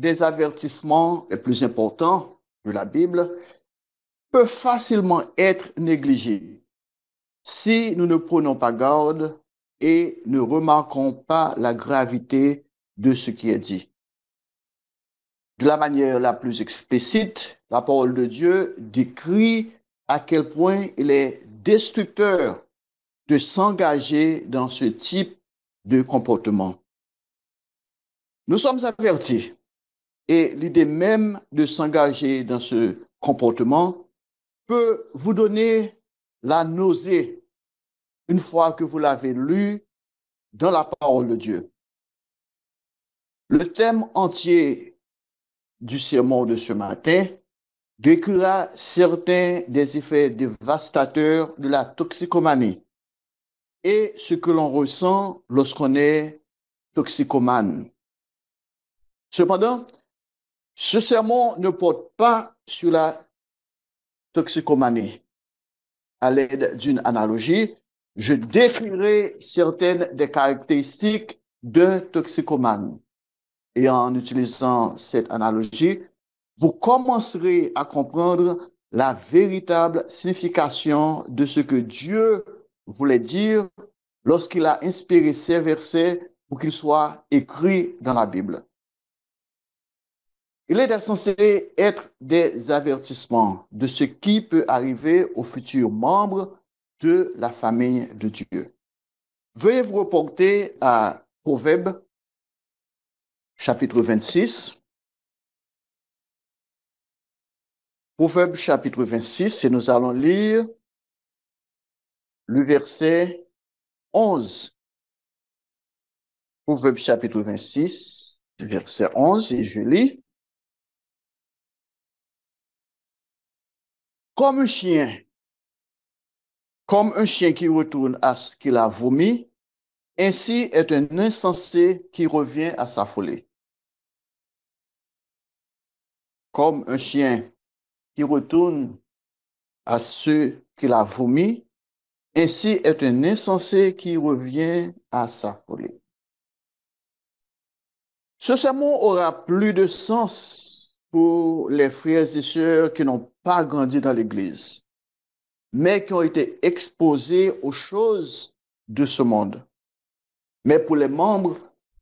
des avertissements les plus importants de la Bible peuvent facilement être négligés si nous ne prenons pas garde et ne remarquons pas la gravité de ce qui est dit. De la manière la plus explicite, la parole de Dieu décrit à quel point il est destructeur de s'engager dans ce type de comportement. Nous sommes avertis et l'idée même de s'engager dans ce comportement peut vous donner la nausée une fois que vous l'avez lu dans la parole de Dieu. Le thème entier du sermon de ce matin décrira certains des effets dévastateurs de la toxicomanie et ce que l'on ressent lorsqu'on est toxicomane. Cependant, ce serment ne porte pas sur la toxicomanie. À l'aide d'une analogie, je décrirai certaines des caractéristiques d'un toxicomane. Et en utilisant cette analogie, vous commencerez à comprendre la véritable signification de ce que Dieu voulait dire lorsqu'il a inspiré ces versets pour qu'ils soient écrits dans la Bible. Il est censé être des avertissements de ce qui peut arriver aux futurs membres de la famille de Dieu. Veuillez vous reporter à Proverbe, chapitre 26. Proverbe, chapitre 26, et nous allons lire le verset 11. Proverbe, chapitre 26, verset 11, et je lis. Comme un chien, comme un chien qui retourne à ce qu'il a vomi, ainsi est un insensé qui revient à sa folie. Comme un chien qui retourne à ce qu'il a vomi, ainsi est un insensé qui revient à sa folie. Ce sermon aura plus de sens pour les frères et sœurs qui n'ont pas grandi dans l'Église, mais qui ont été exposés aux choses de ce monde. Mais pour les membres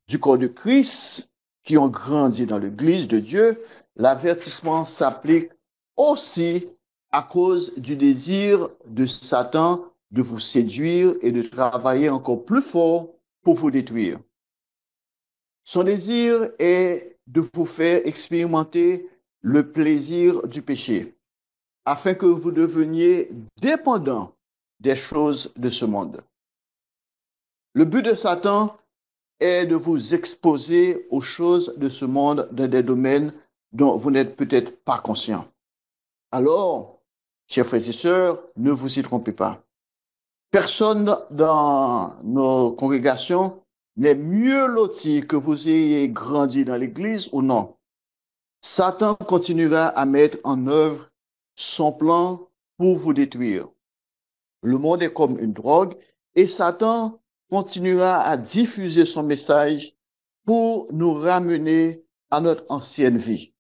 du corps de Christ qui ont grandi dans l'Église de Dieu, l'avertissement s'applique aussi à cause du désir de Satan de vous séduire et de travailler encore plus fort pour vous détruire. Son désir est de vous faire expérimenter le plaisir du péché afin que vous deveniez dépendants des choses de ce monde. Le but de Satan est de vous exposer aux choses de ce monde dans des domaines dont vous n'êtes peut-être pas conscient. Alors, chers frères et sœurs, ne vous y trompez pas. Personne dans nos congrégations n'est mieux loti que vous ayez grandi dans l'Église ou non. Satan continuera à mettre en œuvre son plan pour vous détruire. Le monde est comme une drogue et Satan continuera à diffuser son message pour nous ramener à notre ancienne vie.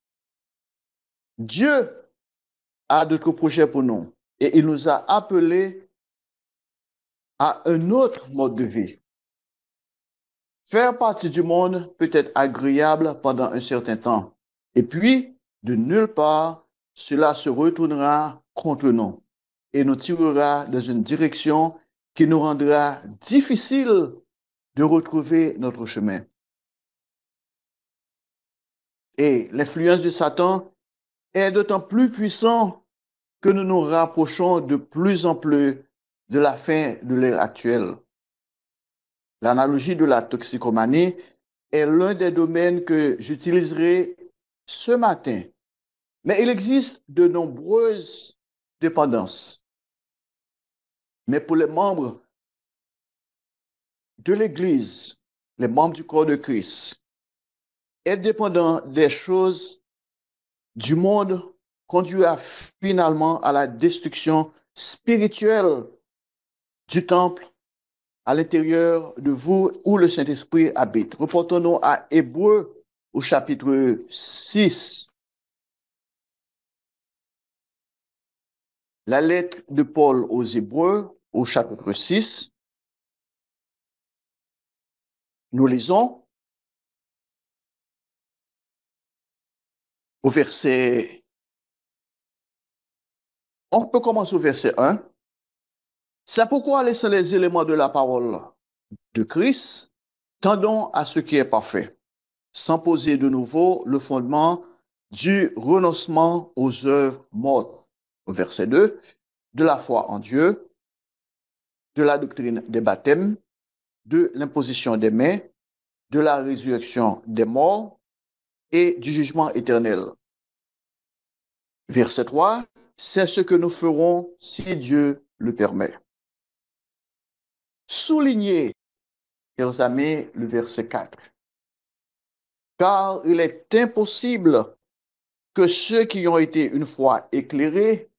Dieu a d'autres projets pour nous et il nous a appelés à un autre mode de vie. Faire partie du monde peut être agréable pendant un certain temps et puis, de nulle part, cela se retournera contre nous et nous tirera dans une direction qui nous rendra difficile de retrouver notre chemin. Et l'influence de Satan est d'autant plus puissante que nous nous rapprochons de plus en plus de la fin de l'ère actuelle. L'analogie de la toxicomanie est l'un des domaines que j'utiliserai ce matin mais il existe de nombreuses dépendances. Mais pour les membres de l'Église, les membres du corps de Christ, être dépendant des choses du monde conduira finalement à la destruction spirituelle du temple à l'intérieur de vous où le Saint-Esprit habite. Reportons-nous à Hébreu au chapitre 6. La lettre de Paul aux Hébreux, au chapitre 6, nous lisons au verset... On peut commencer au verset 1. C'est pourquoi, laissant les éléments de la parole de Christ, tendons à ce qui est parfait, sans poser de nouveau le fondement du renoncement aux œuvres mortes au verset 2, de la foi en Dieu, de la doctrine des baptêmes, de l'imposition des mains, de la résurrection des morts et du jugement éternel. Verset 3, c'est ce que nous ferons si Dieu le permet. Soulignez, chers amis, le verset 4. Car il est impossible que ceux qui ont été une fois éclairés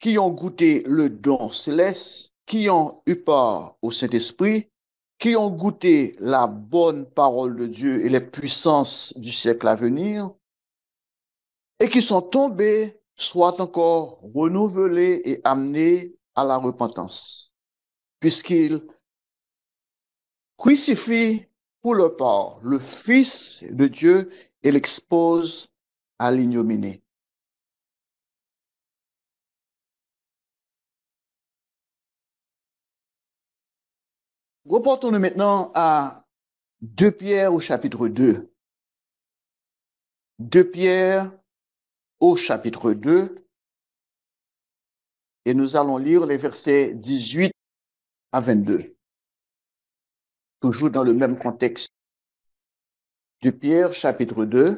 qui ont goûté le don céleste, qui ont eu part au Saint-Esprit, qui ont goûté la bonne parole de Dieu et les puissances du siècle à venir, et qui sont tombés, soient encore renouvelés et amenés à la repentance, puisqu'ils crucifient pour leur part le Fils de Dieu et l'exposent à l'ignominie. Reportons-nous maintenant à 2 Pierre au chapitre 2. 2 Pierre au chapitre 2. Et nous allons lire les versets 18 à 22. Toujours dans le même contexte. 2 Pierre chapitre 2,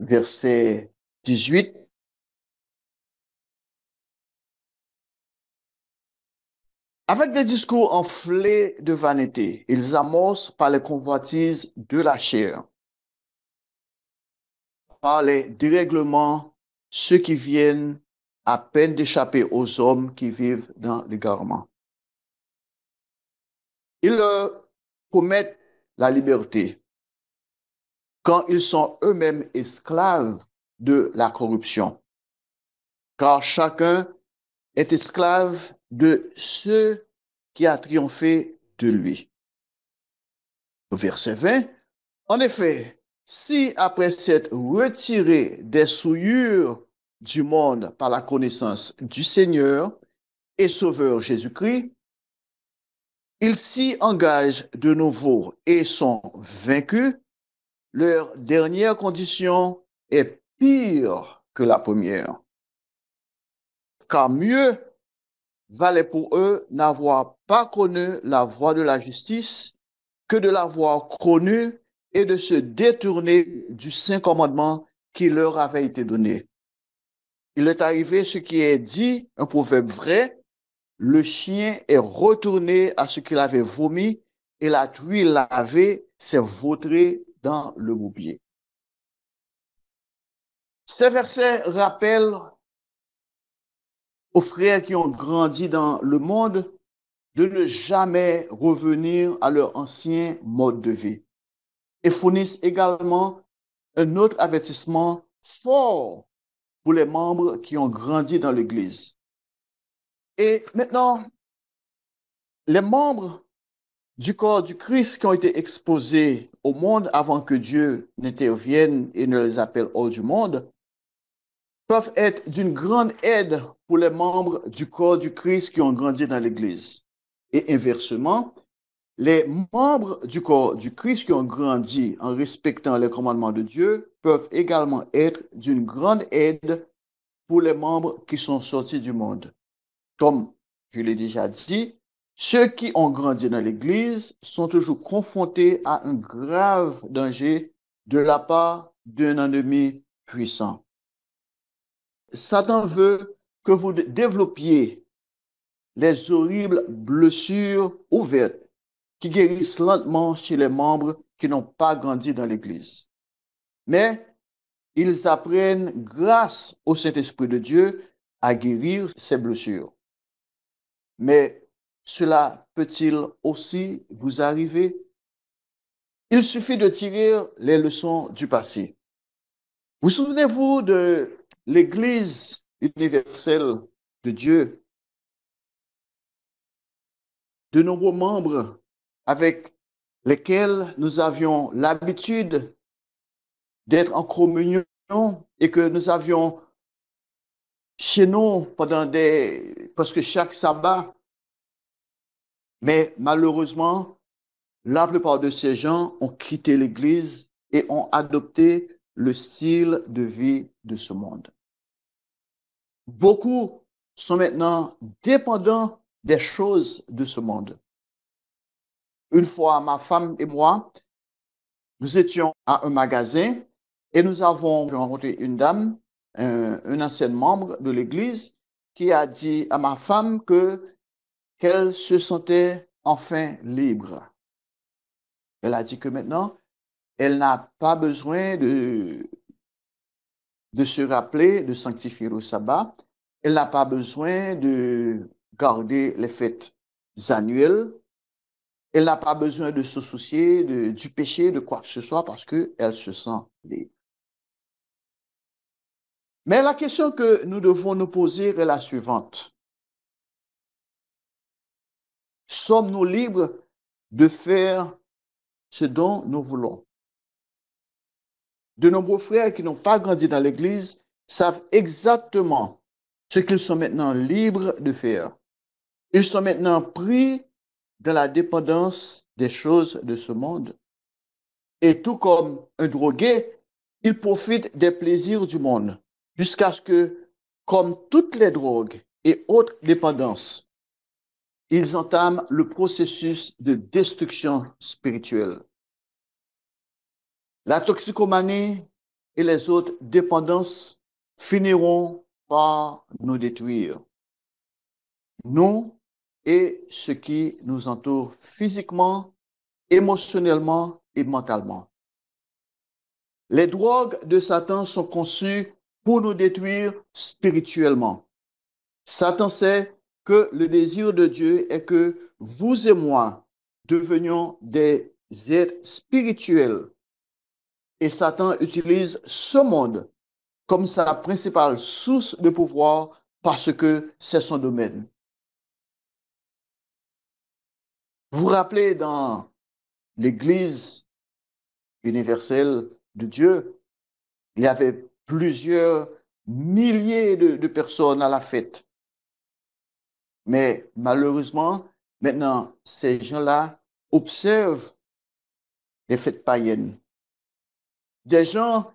verset 18 Avec des discours enflés de vanité, ils amorcent par les convoitises de la chair, par les dérèglements, ceux qui viennent à peine d'échapper aux hommes qui vivent dans garments. Ils leur promettent la liberté quand ils sont eux-mêmes esclaves de la corruption, car chacun est esclave de ceux qui a triomphé de lui. Verset 20. En effet, si après s'être retiré des souillures du monde par la connaissance du Seigneur et Sauveur Jésus-Christ, ils s'y engagent de nouveau et sont vaincus, leur dernière condition est pire que la première car mieux valait pour eux n'avoir pas connu la voie de la justice que de l'avoir connue et de se détourner du saint commandement qui leur avait été donné. Il est arrivé ce qui est dit, un proverbe vrai, le chien est retourné à ce qu'il avait vomi et la tuile lavée s'est vautrée dans le bouclier. Ces versets rappellent frères qui ont grandi dans le monde de ne jamais revenir à leur ancien mode de vie et fournissent également un autre avertissement fort pour les membres qui ont grandi dans l'Église. Et maintenant, les membres du corps du Christ qui ont été exposés au monde avant que Dieu n'intervienne et ne les appelle hors du monde, peuvent être d'une grande aide pour les membres du corps du Christ qui ont grandi dans l'Église. Et inversement, les membres du corps du Christ qui ont grandi en respectant les commandements de Dieu peuvent également être d'une grande aide pour les membres qui sont sortis du monde. Comme je l'ai déjà dit, ceux qui ont grandi dans l'Église sont toujours confrontés à un grave danger de la part d'un ennemi puissant. Satan veut que vous développiez les horribles blessures ouvertes qui guérissent lentement chez les membres qui n'ont pas grandi dans l'Église. Mais ils apprennent grâce au Saint-Esprit de Dieu à guérir ces blessures. Mais cela peut-il aussi vous arriver Il suffit de tirer les leçons du passé. Vous souvenez-vous de l'Église universel de Dieu. De nombreux membres avec lesquels nous avions l'habitude d'être en communion et que nous avions chez nous pendant des, parce que chaque sabbat. Mais malheureusement, la plupart de ces gens ont quitté l'Église et ont adopté le style de vie de ce monde. Beaucoup sont maintenant dépendants des choses de ce monde. Une fois, ma femme et moi, nous étions à un magasin et nous avons rencontré une dame, un, ancienne ancien membre de l'Église, qui a dit à ma femme que qu'elle se sentait enfin libre. Elle a dit que maintenant, elle n'a pas besoin de de se rappeler, de sanctifier le sabbat. Elle n'a pas besoin de garder les fêtes annuelles. Elle n'a pas besoin de se soucier du péché, de quoi que ce soit, parce qu'elle se sent libre. Mais la question que nous devons nous poser est la suivante. Sommes-nous libres de faire ce dont nous voulons de nombreux frères qui n'ont pas grandi dans l'Église savent exactement ce qu'ils sont maintenant libres de faire. Ils sont maintenant pris dans la dépendance des choses de ce monde. Et tout comme un drogué, ils profitent des plaisirs du monde jusqu'à ce que, comme toutes les drogues et autres dépendances, ils entament le processus de destruction spirituelle. La toxicomanie et les autres dépendances finiront par nous détruire. Nous et ce qui nous entoure physiquement, émotionnellement et mentalement. Les drogues de Satan sont conçues pour nous détruire spirituellement. Satan sait que le désir de Dieu est que vous et moi devenions des êtres spirituels et Satan utilise ce monde comme sa principale source de pouvoir parce que c'est son domaine. Vous vous rappelez dans l'Église universelle de Dieu, il y avait plusieurs milliers de, de personnes à la fête. Mais malheureusement, maintenant, ces gens-là observent les fêtes païennes des gens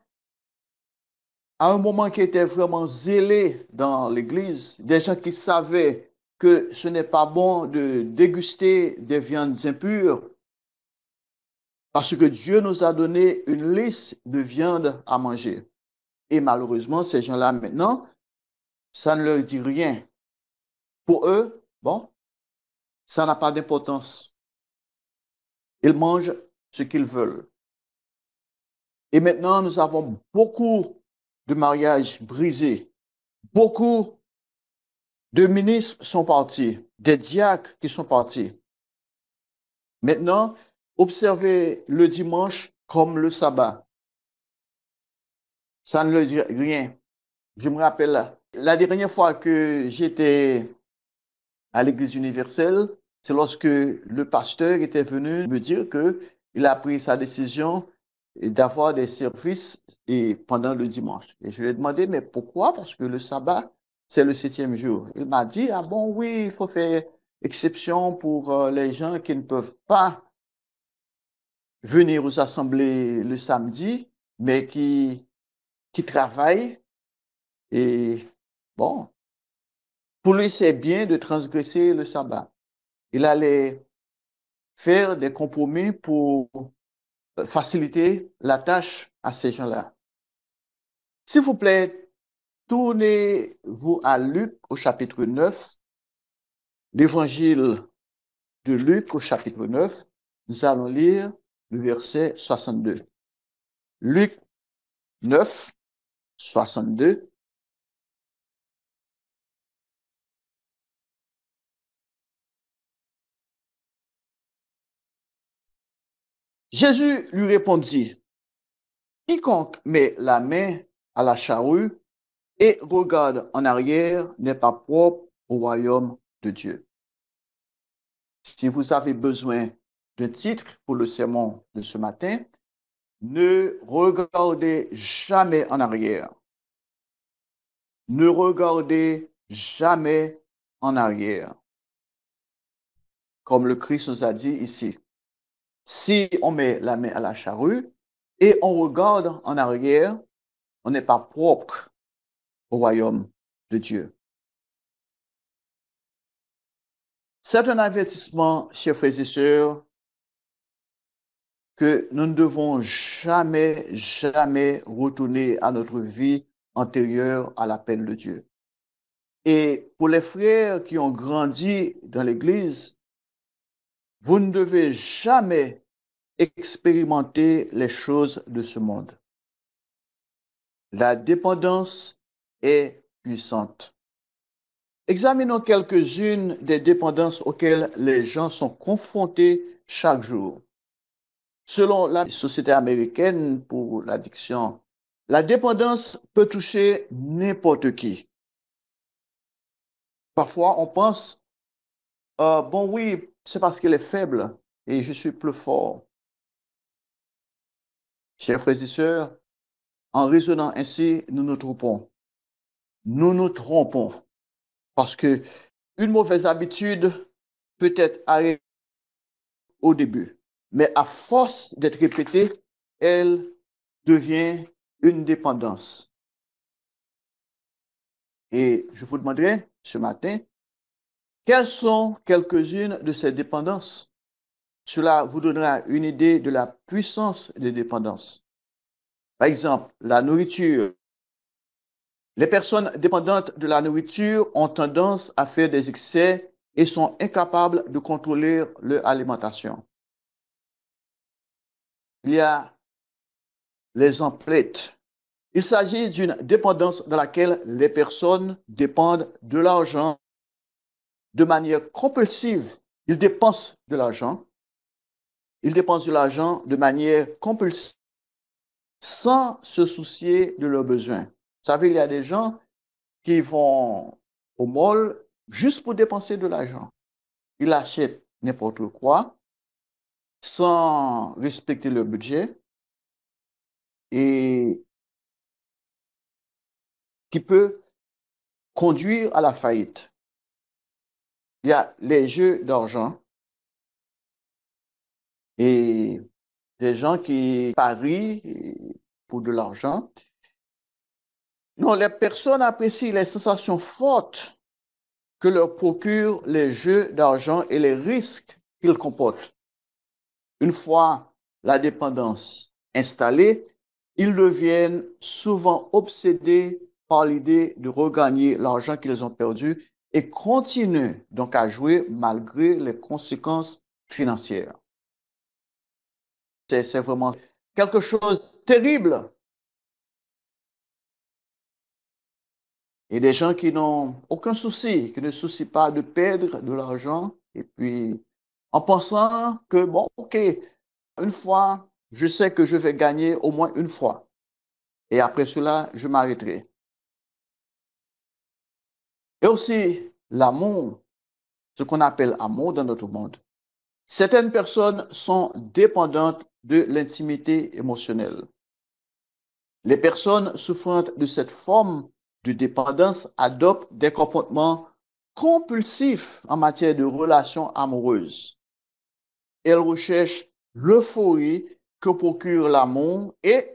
à un moment qui étaient vraiment zélés dans l'Église, des gens qui savaient que ce n'est pas bon de déguster des viandes impures, parce que Dieu nous a donné une liste de viandes à manger. Et malheureusement, ces gens-là, maintenant, ça ne leur dit rien. Pour eux, bon, ça n'a pas d'importance. Ils mangent ce qu'ils veulent. Et maintenant, nous avons beaucoup de mariages brisés. Beaucoup de ministres sont partis, des diacres qui sont partis. Maintenant, observez le dimanche comme le sabbat. Ça ne le dit rien. Je me rappelle la dernière fois que j'étais à l'église universelle, c'est lorsque le pasteur était venu me dire que il a pris sa décision d'avoir des services et pendant le dimanche. Et je lui ai demandé, mais pourquoi? Parce que le sabbat, c'est le septième jour. Il m'a dit, ah bon, oui, il faut faire exception pour euh, les gens qui ne peuvent pas venir aux assemblées le samedi, mais qui, qui travaillent. Et bon, pour lui, c'est bien de transgresser le sabbat. Il allait faire des compromis pour euh, faciliter la tâche à ces gens-là. S'il vous plaît, tournez-vous à Luc au chapitre 9, l'évangile de Luc au chapitre 9, nous allons lire le verset 62. Luc 9, 62 Jésus lui répondit, Quiconque met la main à la charrue et regarde en arrière n'est pas propre au royaume de Dieu. Si vous avez besoin de titres pour le sermon de ce matin, ne regardez jamais en arrière. Ne regardez jamais en arrière. Comme le Christ nous a dit ici, si on met la main à la charrue et on regarde en arrière, on n'est pas propre au royaume de Dieu. C'est un avertissement, chers frères et sœurs, que nous ne devons jamais, jamais retourner à notre vie antérieure à la peine de Dieu. Et pour les frères qui ont grandi dans l'Église, vous ne devez jamais expérimenter les choses de ce monde. La dépendance est puissante. Examinons quelques-unes des dépendances auxquelles les gens sont confrontés chaque jour. Selon la Société américaine pour l'addiction, la dépendance peut toucher n'importe qui. Parfois, on pense, euh, bon oui, c'est parce qu'elle est faible et je suis plus fort. Chers frères et sœurs, en raisonnant ainsi, nous nous trompons. Nous nous trompons parce que une mauvaise habitude peut être arrivée au début, mais à force d'être répétée, elle devient une dépendance. Et je vous demanderai ce matin quelles sont quelques-unes de ces dépendances Cela vous donnera une idée de la puissance des dépendances. Par exemple, la nourriture. Les personnes dépendantes de la nourriture ont tendance à faire des excès et sont incapables de contrôler leur alimentation. Il y a les emplettes. Il s'agit d'une dépendance dans laquelle les personnes dépendent de l'argent de manière compulsive, ils dépensent de l'argent. Ils dépensent de l'argent de manière compulsive sans se soucier de leurs besoins. Vous savez, il y a des gens qui vont au mall juste pour dépenser de l'argent. Ils achètent n'importe quoi sans respecter leur budget et qui peut conduire à la faillite il y a les jeux d'argent et des gens qui parient pour de l'argent. Non, les personnes apprécient les sensations fortes que leur procurent les jeux d'argent et les risques qu'ils comportent. Une fois la dépendance installée, ils deviennent souvent obsédés par l'idée de regagner l'argent qu'ils ont perdu et continue donc à jouer malgré les conséquences financières. C'est vraiment quelque chose de terrible. Et des gens qui n'ont aucun souci, qui ne soucient pas de perdre de l'argent, et puis en pensant que, bon, ok, une fois, je sais que je vais gagner au moins une fois. Et après cela, je m'arrêterai. Et aussi l'amour, ce qu'on appelle amour dans notre monde. Certaines personnes sont dépendantes de l'intimité émotionnelle. Les personnes souffrant de cette forme de dépendance adoptent des comportements compulsifs en matière de relations amoureuses. Elles recherchent l'euphorie que procure l'amour et,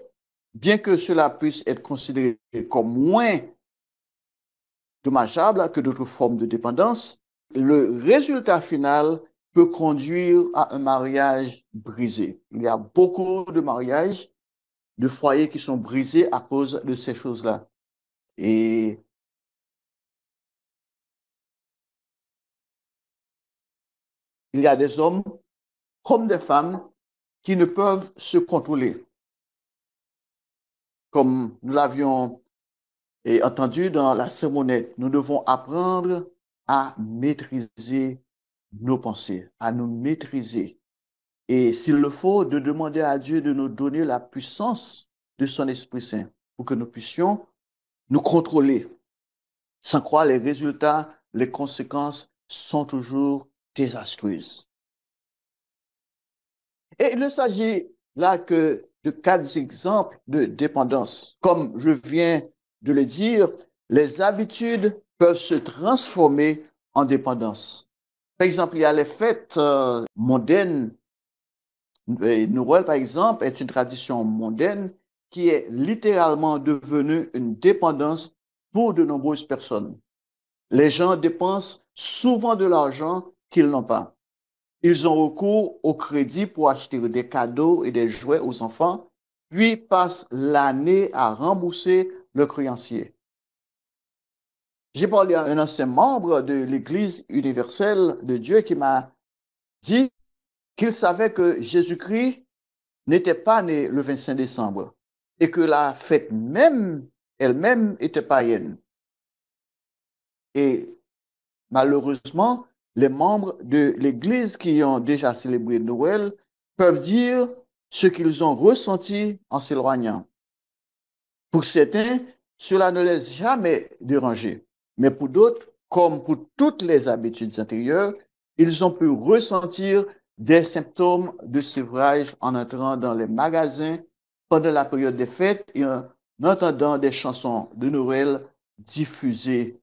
bien que cela puisse être considéré comme moins dommageables que d'autres formes de dépendance, le résultat final peut conduire à un mariage brisé. Il y a beaucoup de mariages, de foyers qui sont brisés à cause de ces choses-là. Et il y a des hommes comme des femmes qui ne peuvent se contrôler. Comme nous l'avions et entendu dans la sermonnette, nous devons apprendre à maîtriser nos pensées, à nous maîtriser. Et s'il le faut, de demander à Dieu de nous donner la puissance de son Esprit Saint pour que nous puissions nous contrôler. Sans croire les résultats, les conséquences sont toujours désastreuses. Et il ne s'agit là que de quatre exemples de dépendance, comme je viens de le dire, les habitudes peuvent se transformer en dépendance. Par exemple, il y a les fêtes euh, mondaines. Noël, par exemple, est une tradition mondaine qui est littéralement devenue une dépendance pour de nombreuses personnes. Les gens dépensent souvent de l'argent qu'ils n'ont pas. Ils ont recours au crédit pour acheter des cadeaux et des jouets aux enfants, puis passent l'année à rembourser le créancier. J'ai parlé à un ancien membre de l'Église universelle de Dieu qui m'a dit qu'il savait que Jésus-Christ n'était pas né le 25 décembre et que la fête même, elle-même, était païenne. Et malheureusement, les membres de l'Église qui ont déjà célébré Noël peuvent dire ce qu'ils ont ressenti en s'éloignant. Pour certains, cela ne laisse jamais déranger. Mais pour d'autres, comme pour toutes les habitudes intérieures, ils ont pu ressentir des symptômes de sévrage en entrant dans les magasins pendant la période des fêtes et en entendant des chansons de Noël diffusées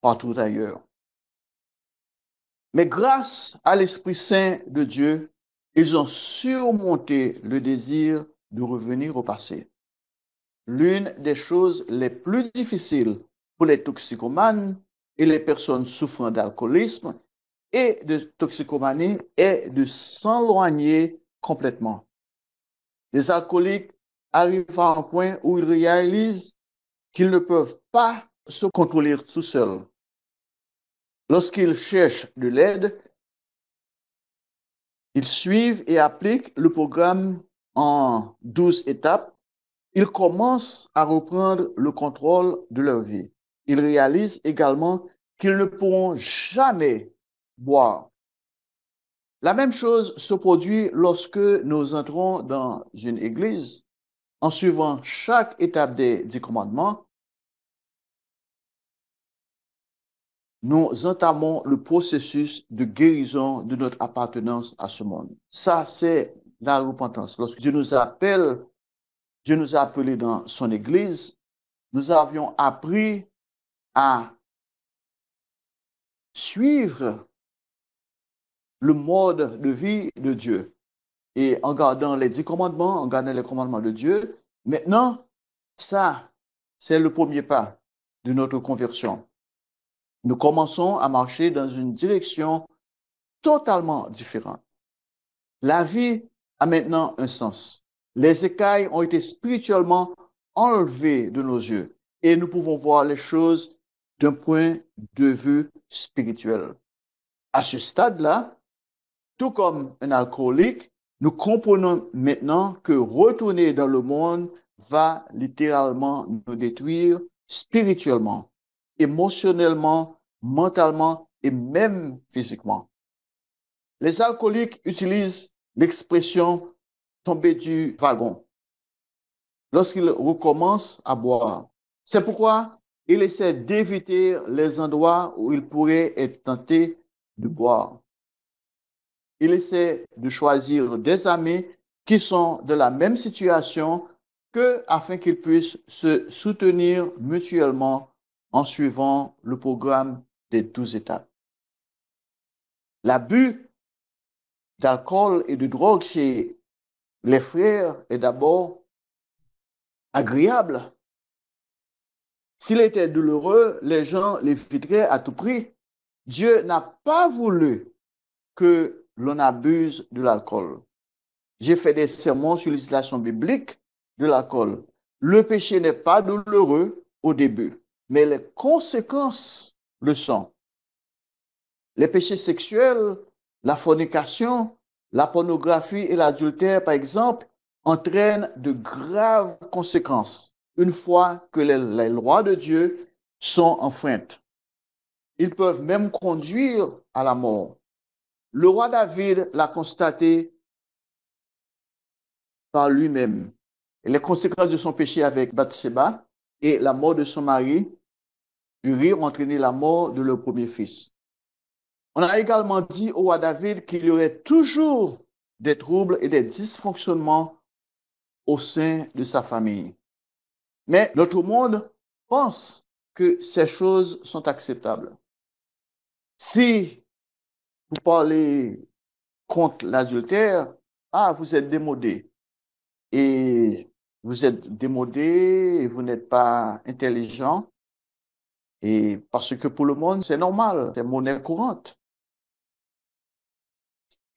partout ailleurs. Mais grâce à l'Esprit Saint de Dieu, ils ont surmonté le désir de revenir au passé l'une des choses les plus difficiles pour les toxicomanes et les personnes souffrant d'alcoolisme et de toxicomanie est de s'éloigner complètement. Les alcooliques arrivent à un point où ils réalisent qu'ils ne peuvent pas se contrôler tout seuls. Lorsqu'ils cherchent de l'aide, ils suivent et appliquent le programme en 12 étapes ils commencent à reprendre le contrôle de leur vie. Ils réalisent également qu'ils ne pourront jamais boire. La même chose se produit lorsque nous entrons dans une église en suivant chaque étape des dix commandements. Nous entamons le processus de guérison de notre appartenance à ce monde. Ça, c'est la repentance. Lorsque Dieu nous appelle Dieu nous a appelés dans son Église, nous avions appris à suivre le mode de vie de Dieu. Et en gardant les dix commandements, en gardant les commandements de Dieu, maintenant, ça, c'est le premier pas de notre conversion. Nous commençons à marcher dans une direction totalement différente. La vie a maintenant un sens. Les écailles ont été spirituellement enlevées de nos yeux et nous pouvons voir les choses d'un point de vue spirituel. À ce stade-là, tout comme un alcoolique, nous comprenons maintenant que retourner dans le monde va littéralement nous détruire spirituellement, émotionnellement, mentalement et même physiquement. Les alcooliques utilisent l'expression tomber du wagon lorsqu'il recommence à boire. C'est pourquoi il essaie d'éviter les endroits où il pourrait être tenté de boire. Il essaie de choisir des amis qui sont de la même situation que afin qu'ils puissent se soutenir mutuellement en suivant le programme des douze étapes. L'abus d'alcool et de drogue chez les frères est d'abord agréable. S'il était douloureux, les gens l'éviteraient à tout prix. Dieu n'a pas voulu que l'on abuse de l'alcool. J'ai fait des sermons sur l'utilisation biblique de l'alcool. Le péché n'est pas douloureux au début, mais les conséquences le sont. Les péchés sexuels, la fornication, la pornographie et l'adultère, par exemple, entraînent de graves conséquences une fois que les, lois de Dieu sont enfreintes. Ils peuvent même conduire à la mort. Le roi David l'a constaté par lui-même. Les conséquences de son péché avec Bathsheba et la mort de son mari, Uri ont entraîné la mort de leur premier fils. On a également dit au roi David qu'il y aurait toujours des troubles et des dysfonctionnements au sein de sa famille. Mais l'autre monde pense que ces choses sont acceptables. Si vous parlez contre l'adultère, ah, vous êtes démodé. Et vous êtes démodé, vous n'êtes pas intelligent. Et parce que pour le monde, c'est normal, c'est monnaie courante.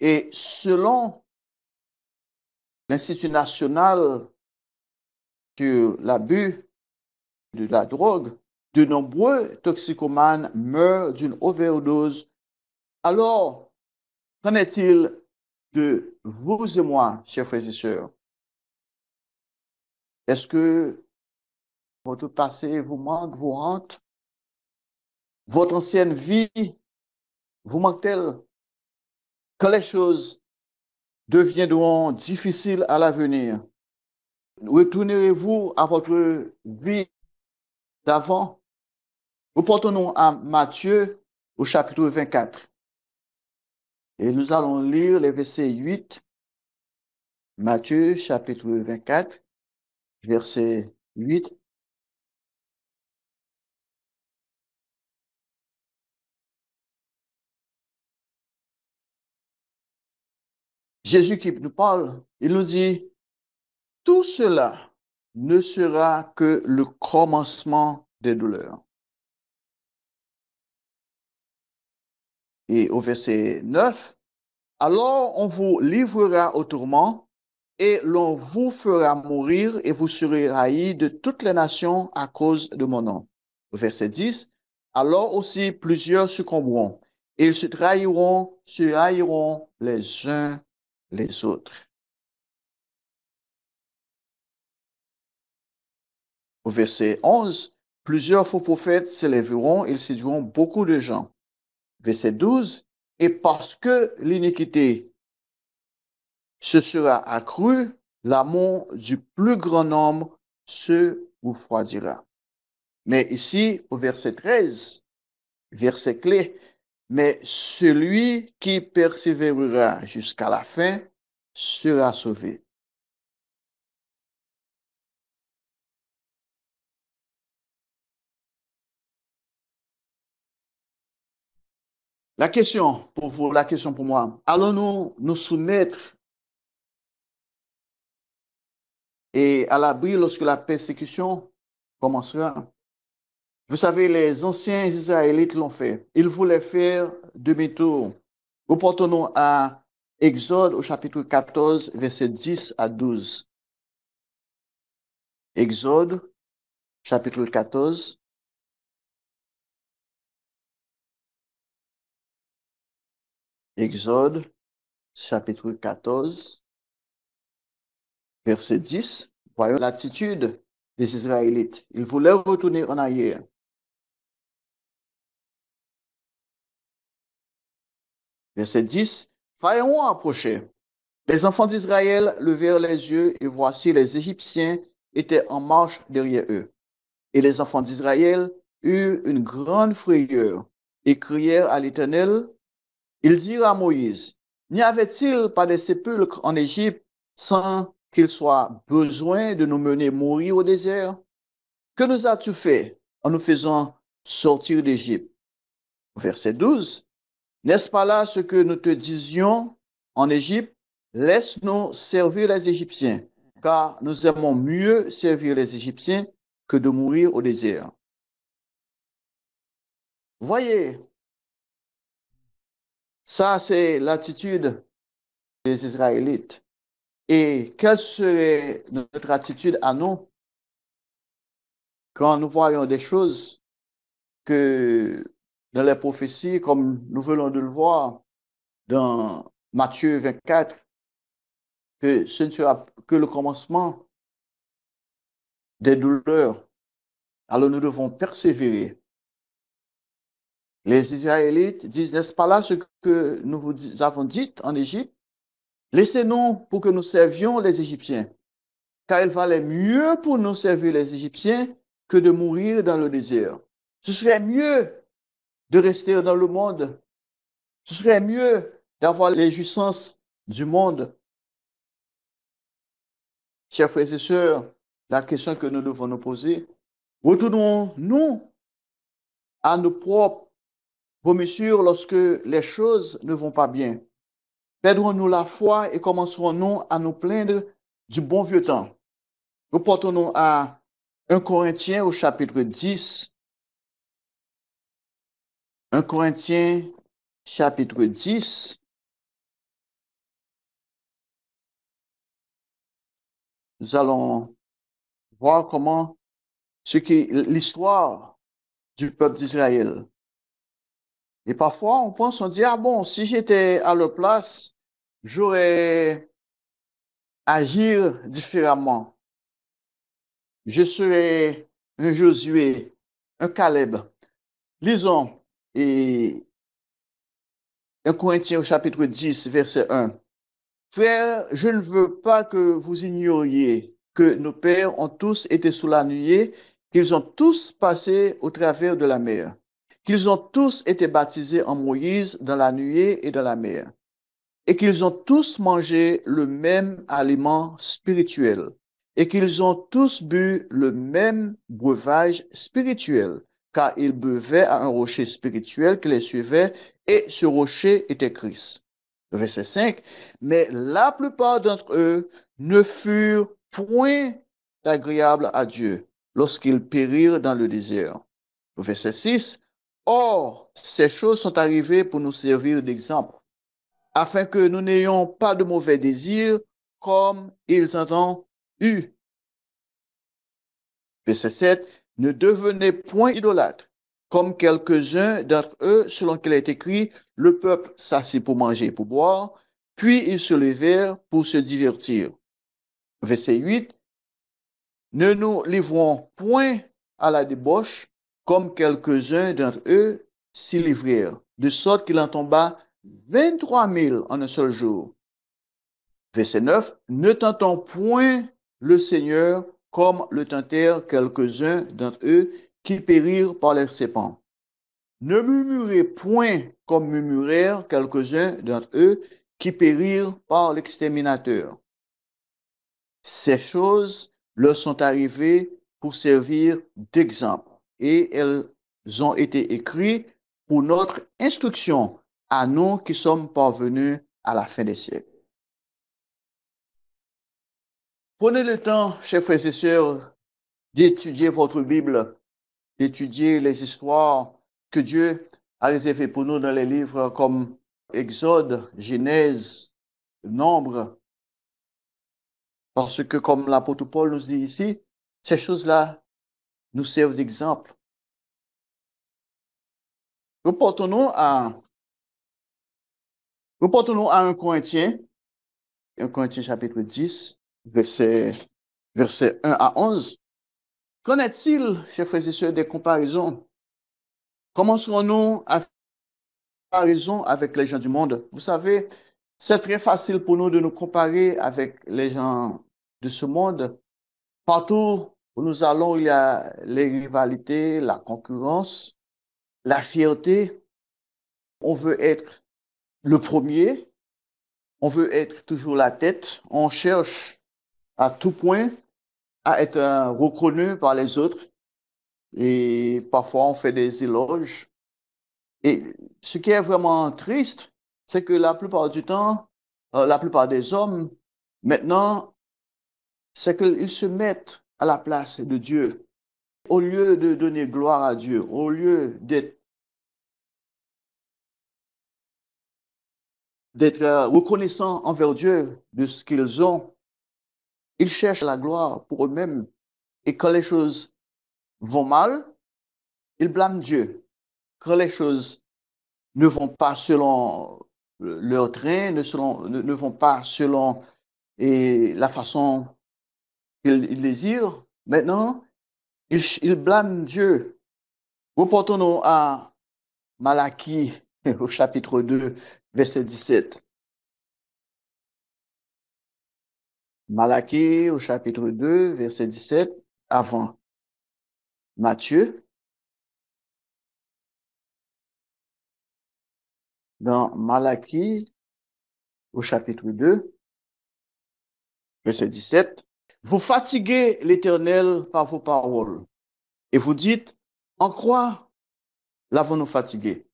Et selon l'Institut national sur l'abus de la drogue, de nombreux toxicomanes meurent d'une overdose. Alors, qu'en est-il de vous et moi, chers frères et sœurs? Est-ce que votre passé vous manque, vous hante? Votre ancienne vie vous manque-t-elle? Quand les choses deviendront difficiles à l'avenir, retournerez-vous à votre vie d'avant. Reportons-nous à Matthieu au chapitre 24. Et nous allons lire les versets 8, Matthieu chapitre 24, verset 8 Jésus qui nous parle, il nous dit, tout cela ne sera que le commencement des douleurs. Et au verset 9, alors on vous livrera au tourment et l'on vous fera mourir et vous serez haïs de toutes les nations à cause de mon nom. Au verset 10, alors aussi plusieurs succomberont et ils se trahiront, se haïront les uns les autres. Au verset 11, plusieurs faux prophètes s'élèveront, ils séduiront beaucoup de gens. Verset 12, et parce que l'iniquité se sera accrue, l'amour du plus grand nombre se refroidira. Mais ici, au verset 13, verset clé, mais celui qui persévérera jusqu'à la fin sera sauvé. La question pour vous, la question pour moi, allons-nous nous soumettre et à l'abri lorsque la persécution commencera? Vous savez, les anciens Israélites l'ont fait. Ils voulaient faire demi-tour. Nous nous à Exode au chapitre 14, versets 10 à 12. Exode, chapitre 14. Exode, chapitre 14, verset 10. Voyons l'attitude des Israélites. Ils voulaient retourner en arrière. Verset 10, Pharaon approchait. Les enfants d'Israël levèrent les yeux et voici les Égyptiens étaient en marche derrière eux. Et les enfants d'Israël eurent une grande frayeur et crièrent à l'Éternel. Ils dirent à Moïse, N'y avait-il pas des sépulcres en Égypte sans qu'il soit besoin de nous mener mourir au désert? Que nous as-tu fait en nous faisant sortir d'Égypte? Verset 12. N'est-ce pas là ce que nous te disions en Égypte Laisse-nous servir les Égyptiens, car nous aimons mieux servir les Égyptiens que de mourir au désert. Voyez, ça c'est l'attitude des Israélites. Et quelle serait notre attitude à nous quand nous voyons des choses que dans les prophéties, comme nous venons de le voir dans Matthieu 24, que ce ne sera que le commencement des douleurs. Alors nous devons persévérer. Les Israélites disent, n'est-ce pas là ce que nous vous avons dit en Égypte? Laissez-nous pour que nous servions les Égyptiens, car il valait mieux pour nous servir les Égyptiens que de mourir dans le désert. Ce serait mieux de rester dans le monde. Ce serait mieux d'avoir les jouissances du monde. Chers frères et sœurs, la question que nous devons nous poser, retournons-nous à nos propres vomissures lorsque les choses ne vont pas bien. Perdrons-nous la foi et commencerons-nous à nous plaindre du bon vieux temps. portons nous à 1 Corinthiens au chapitre 10, 1 Corinthiens chapitre 10, nous allons voir comment ce qui l'histoire du peuple d'Israël. Et parfois, on pense, on dit, ah bon, si j'étais à leur place, j'aurais agir différemment. Je serais un Josué, un Caleb. Lisons et 1 Corinthiens au chapitre 10, verset 1. Frères, je ne veux pas que vous ignoriez que nos pères ont tous été sous la nuée, qu'ils ont tous passé au travers de la mer, qu'ils ont tous été baptisés en Moïse dans la nuée et dans la mer, et qu'ils ont tous mangé le même aliment spirituel, et qu'ils ont tous bu le même breuvage spirituel, car il buvait à un rocher spirituel qui les suivait, et ce rocher était Christ. Verset 5. Mais la plupart d'entre eux ne furent point agréables à Dieu lorsqu'ils périrent dans le désert. Verset 6. Or, ces choses sont arrivées pour nous servir d'exemple, afin que nous n'ayons pas de mauvais désirs comme ils en ont eu. Verset 7 ne devenez point idolâtres, comme quelques-uns d'entre eux, selon qu'il est écrit, le peuple s'assit pour manger et pour boire, puis ils se levèrent pour se divertir. Verset 8, ne nous livrons point à la débauche, comme quelques-uns d'entre eux s'y livrèrent, de sorte qu'il en tomba trois mille en un seul jour. Verset 9, ne tentons point le Seigneur comme le tentèrent quelques-uns d'entre eux qui périrent par les serpents. Ne murmurez point comme murmurèrent quelques-uns d'entre eux qui périrent par l'exterminateur. Ces choses leur sont arrivées pour servir d'exemple et elles ont été écrites pour notre instruction à nous qui sommes parvenus à la fin des siècles. Prenez le temps, chers frères et sœurs, d'étudier votre Bible, d'étudier les histoires que Dieu a réservées pour nous dans les livres comme Exode, Genèse, Nombre. Parce que, comme l'apôtre Paul nous dit ici, ces choses-là nous servent d'exemple. Reportons-nous à, reportons-nous à un Corinthien, un Corinthien chapitre 10, Verset verset 1 à 11. Qu'en est-il, chers frères et sœurs, des comparaisons Commencerons-nous à faire comparaison avec les gens du monde Vous savez, c'est très facile pour nous de nous comparer avec les gens de ce monde. Partout où nous allons, il y a les rivalités, la concurrence, la fierté. On veut être le premier, on veut être toujours la tête, on cherche à tout point à être reconnu par les autres. Et parfois, on fait des éloges. Et ce qui est vraiment triste, c'est que la plupart du temps, euh, la plupart des hommes, maintenant, c'est qu'ils se mettent à la place de Dieu. Au lieu de donner gloire à Dieu, au lieu d'être d'être euh, reconnaissant envers Dieu de ce qu'ils ont, ils cherchent la gloire pour eux-mêmes. Et quand les choses vont mal, ils blâment Dieu. Quand les choses ne vont pas selon leur train, ne, selon, ne, vont pas selon et la façon qu'ils désirent, maintenant, ils, ils blâment Dieu. Reportons-nous à Malachie au chapitre 2, verset 17. Malachie au chapitre 2, verset 17, avant Matthieu, dans Malachie au chapitre 2, verset 17, vous fatiguez l'Éternel par vos paroles et vous dites, en quoi l'avons-nous fatigué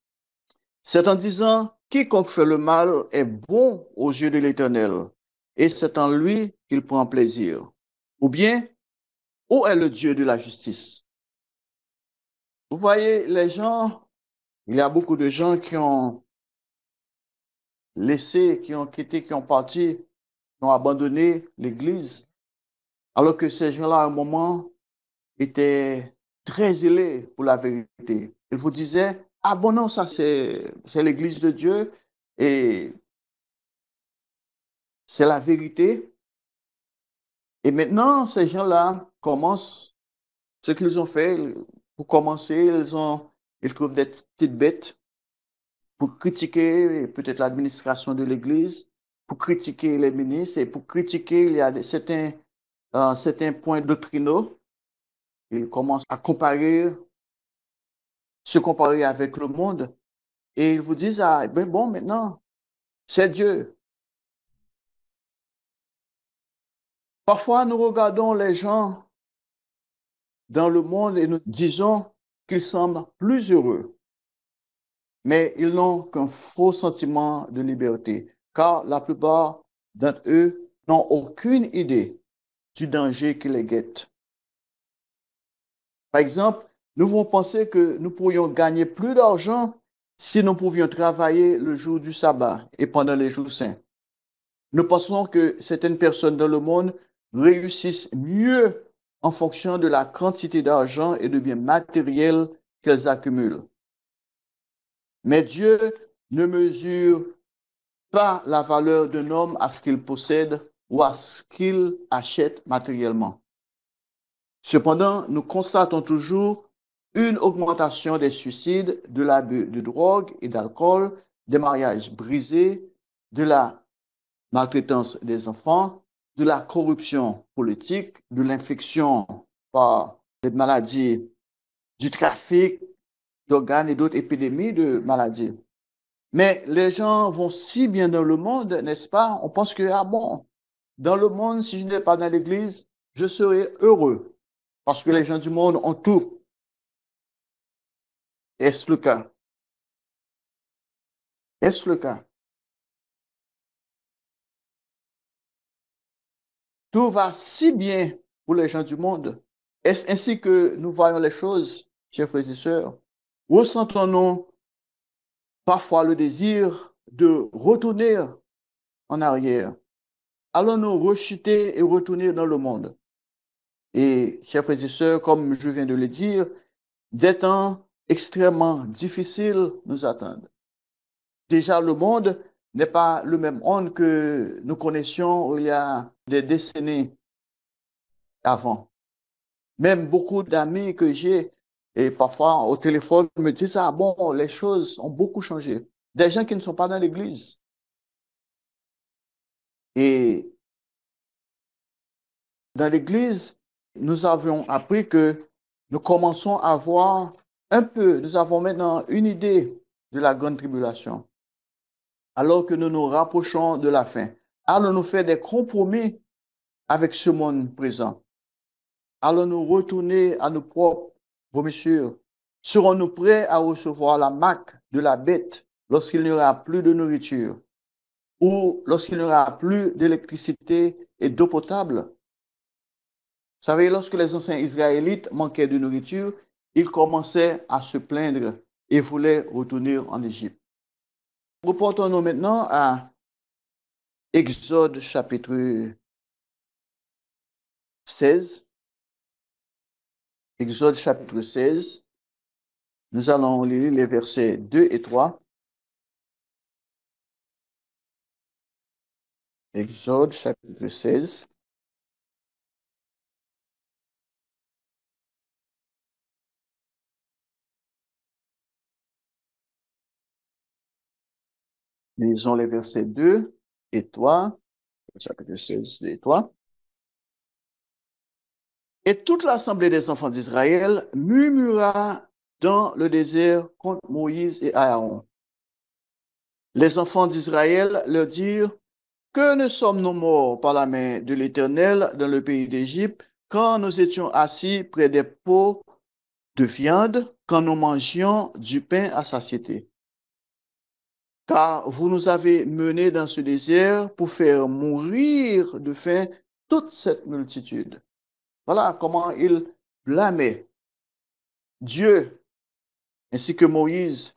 C'est en disant, quiconque fait le mal est bon aux yeux de l'Éternel et c'est en lui qu'il prend plaisir. Ou bien, où est le Dieu de la justice Vous voyez, les gens, il y a beaucoup de gens qui ont laissé, qui ont quitté, qui ont parti, qui ont abandonné l'Église, alors que ces gens-là, à un moment, étaient très zélés pour la vérité. Ils vous disaient, ah bon non, ça c'est l'Église de Dieu, et c'est la vérité. Et maintenant, ces gens-là commencent ce qu'ils ont fait. Pour commencer, ils, ont, ils trouvent des petites bêtes pour critiquer peut-être l'administration de l'Église, pour critiquer les ministres et pour critiquer, il y a certains, euh, certains points doctrinaux. Ils commencent à comparer, se comparer avec le monde. Et ils vous disent, ah, ben bon, maintenant, c'est Dieu. Parfois, nous regardons les gens dans le monde et nous disons qu'ils semblent plus heureux, mais ils n'ont qu'un faux sentiment de liberté, car la plupart d'entre eux n'ont aucune idée du danger qui les guette. Par exemple, nous vont penser que nous pourrions gagner plus d'argent si nous pouvions travailler le jour du sabbat et pendant les jours saints. Nous pensons que certaines personnes dans le monde réussissent mieux en fonction de la quantité d'argent et de biens matériels qu'elles accumulent. Mais Dieu ne mesure pas la valeur d'un homme à ce qu'il possède ou à ce qu'il achète matériellement. Cependant, nous constatons toujours une augmentation des suicides, de l'abus de drogue et d'alcool, des mariages brisés, de la maltraitance des enfants, de la corruption politique, de l'infection par des maladies, du trafic d'organes et d'autres épidémies de maladies. Mais les gens vont si bien dans le monde, n'est-ce pas? On pense que, ah bon, dans le monde, si je n'étais pas dans l'église, je serais heureux. Parce que les gens du monde ont tout. Est-ce le cas? Est-ce le cas? Tout va si bien pour les gens du monde. Est-ce ainsi que nous voyons les choses, chers frères et sœurs? Ressentons-nous parfois le désir de retourner en arrière? Allons-nous rechuter et retourner dans le monde? Et, chers frères et sœurs, comme je viens de le dire, des temps extrêmement difficiles nous attendent. Déjà, le monde n'est pas le même monde que nous connaissions il y a des décennies avant. Même beaucoup d'amis que j'ai, et parfois au téléphone, me disent, ah bon, les choses ont beaucoup changé. Des gens qui ne sont pas dans l'Église. Et dans l'Église, nous avons appris que nous commençons à voir un peu, nous avons maintenant une idée de la grande tribulation, alors que nous nous rapprochons de la fin. Allons-nous faire des compromis avec ce monde présent? Allons-nous retourner à nos propres messieurs Serons-nous prêts à recevoir la marque de la bête lorsqu'il n'y aura plus de nourriture ou lorsqu'il n'y aura plus d'électricité et d'eau potable? Vous savez, lorsque les anciens Israélites manquaient de nourriture, ils commençaient à se plaindre et voulaient retourner en Égypte. Reportons-nous maintenant à Exode chapitre 16. Exode chapitre 16. Nous allons lire les versets 2 et 3. Exode chapitre 16. Lisons les versets 2 et toi, et toute l'assemblée des enfants d'Israël murmura dans le désert contre Moïse et Aaron. Les enfants d'Israël leur dirent, Que ne sommes-nous morts par la main de l'Éternel dans le pays d'Égypte quand nous étions assis près des pots de viande, quand nous mangeions du pain à satiété car vous nous avez menés dans ce désert pour faire mourir de faim toute cette multitude. Voilà comment il blâmait Dieu ainsi que Moïse.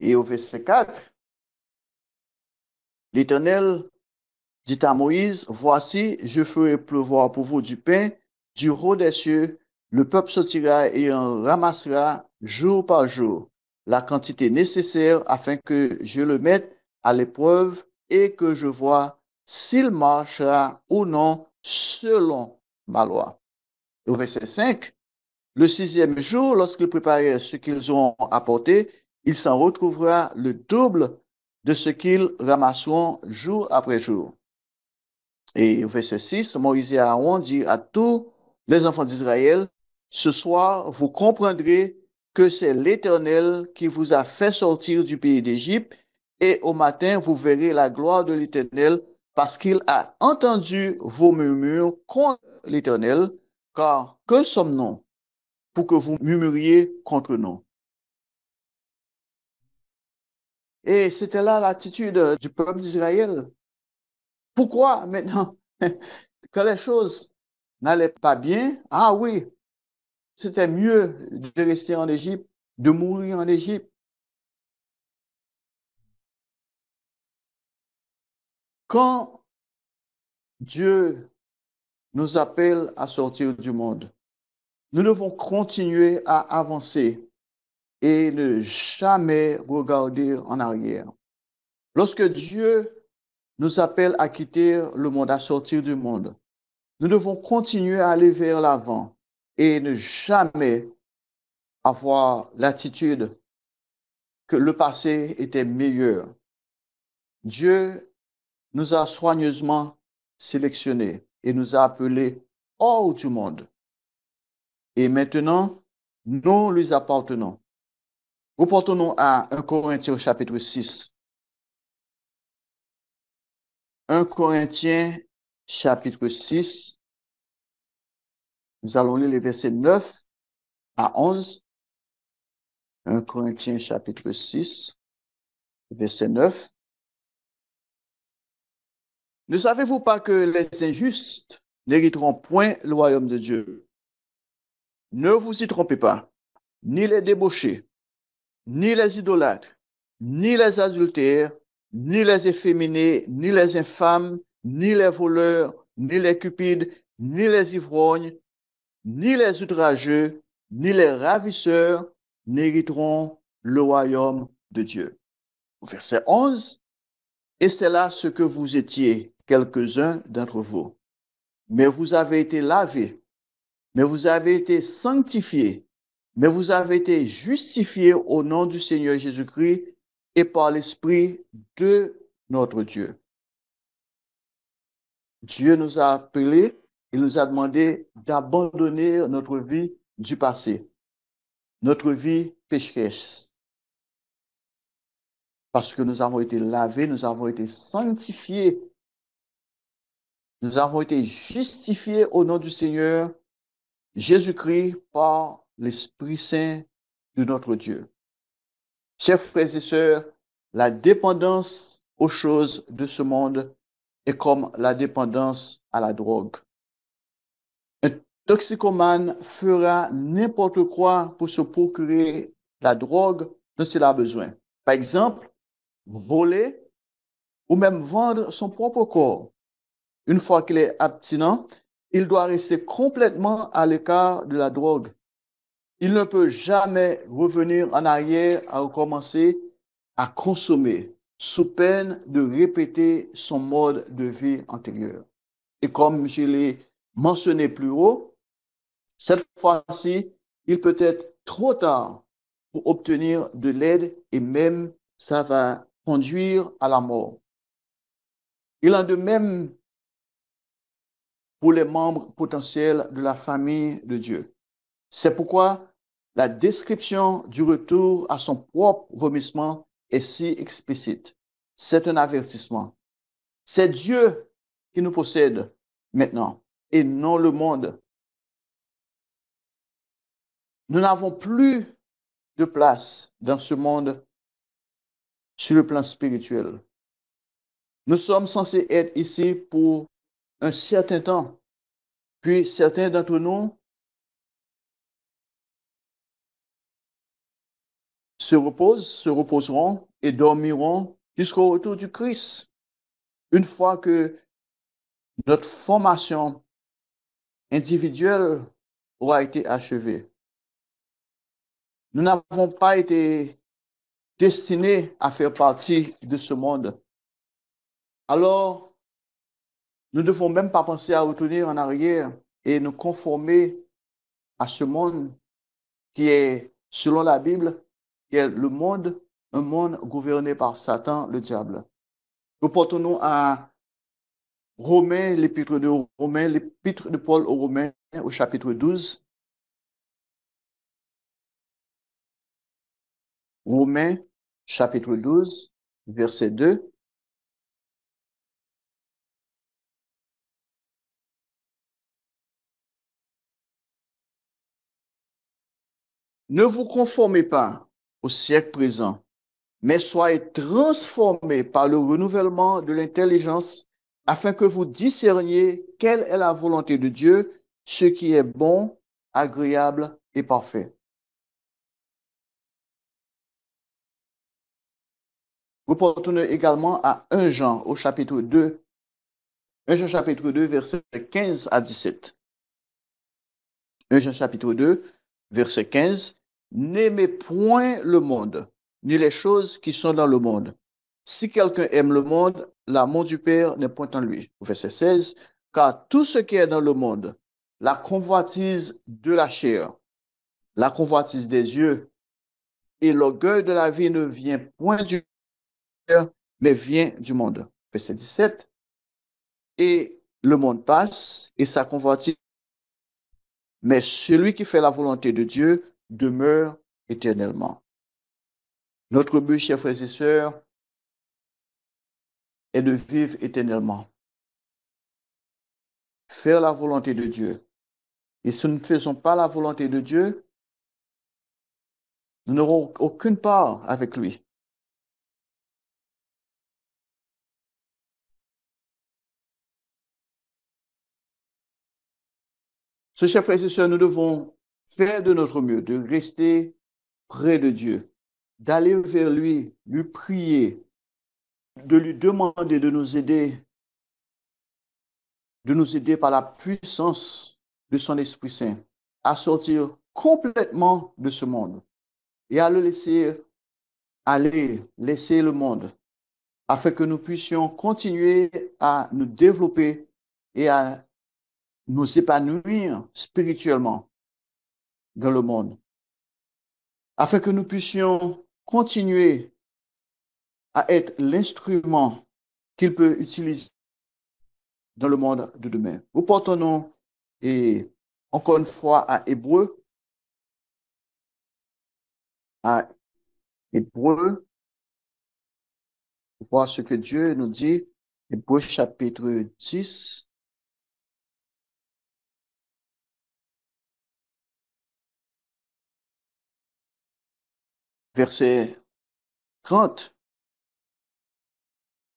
Et au verset 4, l'Éternel dit à Moïse, Voici, je ferai pleuvoir pour vous du pain du haut des cieux, le peuple sortira et en ramassera jour par jour la quantité nécessaire afin que je le mette à l'épreuve et que je vois s'il marchera ou non selon ma loi. Au verset 5, le sixième jour, lorsqu'ils préparaient ce qu'ils ont apporté, ils s'en retrouvera le double de ce qu'ils ramasseront jour après jour. Et au verset 6, Moïse et Aaron dit à tous les enfants d'Israël, ce soir, vous comprendrez que c'est l'Éternel qui vous a fait sortir du pays d'Égypte, et au matin vous verrez la gloire de l'Éternel, parce qu'il a entendu vos murmures contre l'Éternel, car que sommes-nous pour que vous murmuriez contre nous? Et c'était là l'attitude du peuple d'Israël. Pourquoi maintenant que les choses n'allaient pas bien? Ah oui, c'était mieux de rester en Égypte, de mourir en Égypte. Quand Dieu nous appelle à sortir du monde, nous devons continuer à avancer et ne jamais regarder en arrière. Lorsque Dieu nous appelle à quitter le monde, à sortir du monde, nous devons continuer à aller vers l'avant et ne jamais avoir l'attitude que le passé était meilleur. Dieu nous a soigneusement sélectionnés et nous a appelés hors du monde. Et maintenant, nous lui appartenons. Reportons-nous à 1 Corinthiens chapitre 6. 1 Corinthiens chapitre 6. Nous allons lire les versets 9 à 11. 1 Corinthiens chapitre 6, verset 9. Ne savez-vous pas que les injustes n'hériteront point le royaume de Dieu? Ne vous y trompez pas, ni les débauchés, ni les idolâtres, ni les adultères, ni les efféminés, ni les infâmes, ni les voleurs, ni les cupides, ni les ivrognes, ni les outrageux, ni les ravisseurs n'hériteront le royaume de Dieu. Verset 11, et c'est là ce que vous étiez, quelques-uns d'entre vous. Mais vous avez été lavés, mais vous avez été sanctifiés, mais vous avez été justifiés au nom du Seigneur Jésus-Christ et par l'Esprit de notre Dieu. Dieu nous a appelés il nous a demandé d'abandonner notre vie du passé, notre vie pécheresse. Parce que nous avons été lavés, nous avons été sanctifiés, nous avons été justifiés au nom du Seigneur Jésus-Christ par l'Esprit Saint de notre Dieu. Chers frères et sœurs, la dépendance aux choses de ce monde est comme la dépendance à la drogue toxicomane fera n'importe quoi pour se procurer la drogue dont il a besoin. Par exemple, voler ou même vendre son propre corps. Une fois qu'il est abstinent, il doit rester complètement à l'écart de la drogue. Il ne peut jamais revenir en arrière à recommencer à consommer sous peine de répéter son mode de vie antérieur. Et comme je l'ai mentionné plus haut, cette fois-ci, il peut être trop tard pour obtenir de l'aide et même ça va conduire à la mort. Il en de même pour les membres potentiels de la famille de Dieu. C'est pourquoi la description du retour à son propre vomissement est si explicite. C'est un avertissement. C'est Dieu qui nous possède maintenant et non le monde. Nous n'avons plus de place dans ce monde sur le plan spirituel. Nous sommes censés être ici pour un certain temps. Puis certains d'entre nous se reposent, se reposeront et dormiront jusqu'au retour du Christ. Une fois que notre formation individuelle aura été achevée. Nous n'avons pas été destinés à faire partie de ce monde. Alors, nous ne devons même pas penser à retourner en arrière et nous conformer à ce monde qui est, selon la Bible, qui est le monde, un monde gouverné par Satan, le diable. portons nous à Romains, l'épître de Romains, l'épître de Paul aux Romains au chapitre 12. Romains chapitre 12, verset 2. Ne vous conformez pas au siècle présent, mais soyez transformés par le renouvellement de l'intelligence afin que vous discerniez quelle est la volonté de Dieu, ce qui est bon, agréable et parfait. Vous nous également à 1 Jean au chapitre 2, 1 Jean chapitre 2, verset 15 à 17. 1 Jean chapitre 2, verset 15. N'aimez point le monde, ni les choses qui sont dans le monde. Si quelqu'un aime le monde, l'amour du Père n'est point en lui. Verset 16. Car tout ce qui est dans le monde, la convoitise de la chair, la convoitise des yeux et l'orgueil de la vie ne vient point du mais vient du monde. Verset 17. Et le monde passe et sa Mais celui qui fait la volonté de Dieu demeure éternellement. Notre but, chers frères et sœurs, est de vivre éternellement. Faire la volonté de Dieu. Et si nous ne faisons pas la volonté de Dieu, nous n'aurons aucune part avec lui. Ce chers frères et nous devons faire de notre mieux, de rester près de Dieu, d'aller vers lui, lui prier, de lui demander de nous aider, de nous aider par la puissance de son Esprit Saint à sortir complètement de ce monde et à le laisser aller, laisser le monde, afin que nous puissions continuer à nous développer et à nous épanouir spirituellement dans le monde, afin que nous puissions continuer à être l'instrument qu'il peut utiliser dans le monde de demain. Vous portons et encore une fois, à Hébreu, à Hébreu, voir ce que Dieu nous dit, Hébreu chapitre 10, verset 30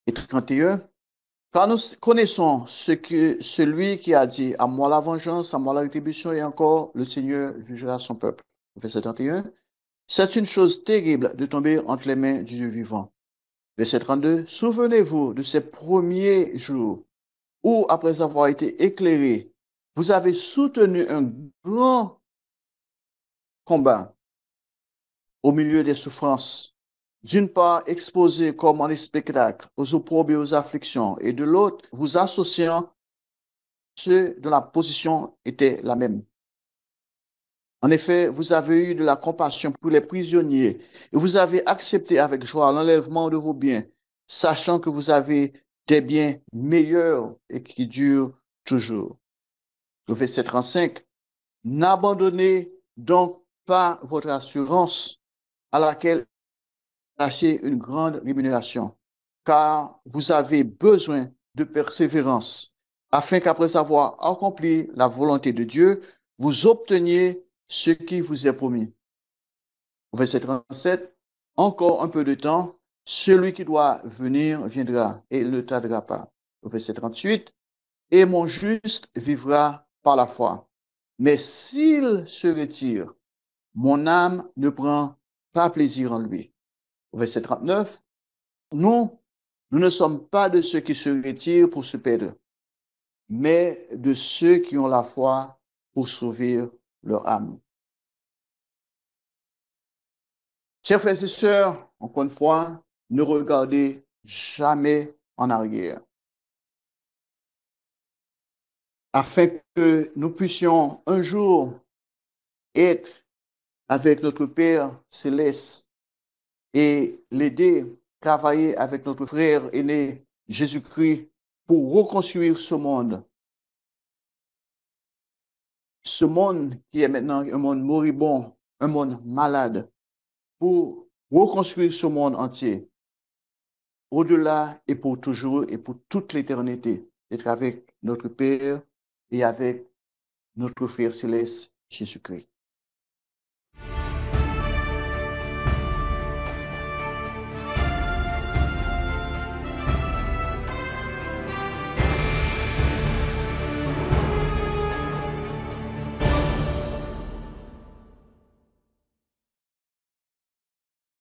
et 31, car nous connaissons ce que celui qui a dit à moi la vengeance, à moi la rétribution, et encore le Seigneur jugera son peuple. Verset 31. C'est une chose terrible de tomber entre les mains du Dieu vivant. Verset 32. Souvenez-vous de ces premiers jours où, après avoir été éclairé, vous avez soutenu un grand combat au milieu des souffrances. D'une part, exposé comme en spectacle aux opprobes et aux afflictions, et de l'autre, vous associant ceux dont la position était la même. En effet, vous avez eu de la compassion pour les prisonniers et vous avez accepté avec joie l'enlèvement de vos biens, sachant que vous avez des biens meilleurs et qui durent toujours. Le verset 35. N'abandonnez donc pas votre assurance, à laquelle lâchez une grande rémunération, car vous avez besoin de persévérance, afin qu'après avoir accompli la volonté de Dieu, vous obteniez ce qui vous est promis. Verset 37, encore un peu de temps, celui qui doit venir viendra et ne tardera pas. Verset 38, et mon juste vivra par la foi. Mais s'il se retire, mon âme ne prend pas plaisir en lui. Au verset 39, nous, nous ne sommes pas de ceux qui se retirent pour se perdre, mais de ceux qui ont la foi pour sauver leur âme. Chers frères et sœurs, encore une fois, ne regardez jamais en arrière. Afin que nous puissions un jour être avec notre Père céleste et l'aider, à travailler avec notre frère aîné Jésus-Christ pour reconstruire ce monde. Ce monde qui est maintenant un monde moribond, un monde malade, pour reconstruire ce monde entier, au-delà et pour toujours et pour toute l'éternité, être avec notre Père et avec notre frère céleste Jésus-Christ.